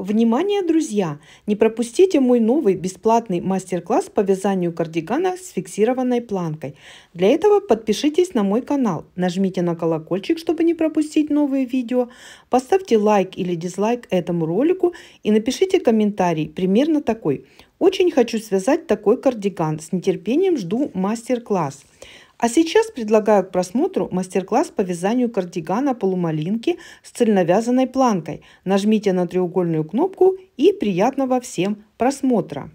Внимание, друзья! Не пропустите мой новый бесплатный мастер-класс по вязанию кардигана с фиксированной планкой. Для этого подпишитесь на мой канал, нажмите на колокольчик, чтобы не пропустить новые видео, поставьте лайк или дизлайк этому ролику и напишите комментарий примерно такой. Очень хочу связать такой кардиган, с нетерпением жду мастер-класс. А сейчас предлагаю к просмотру мастер-класс по вязанию кардигана полумалинки с цельновязанной планкой. Нажмите на треугольную кнопку и приятного всем просмотра!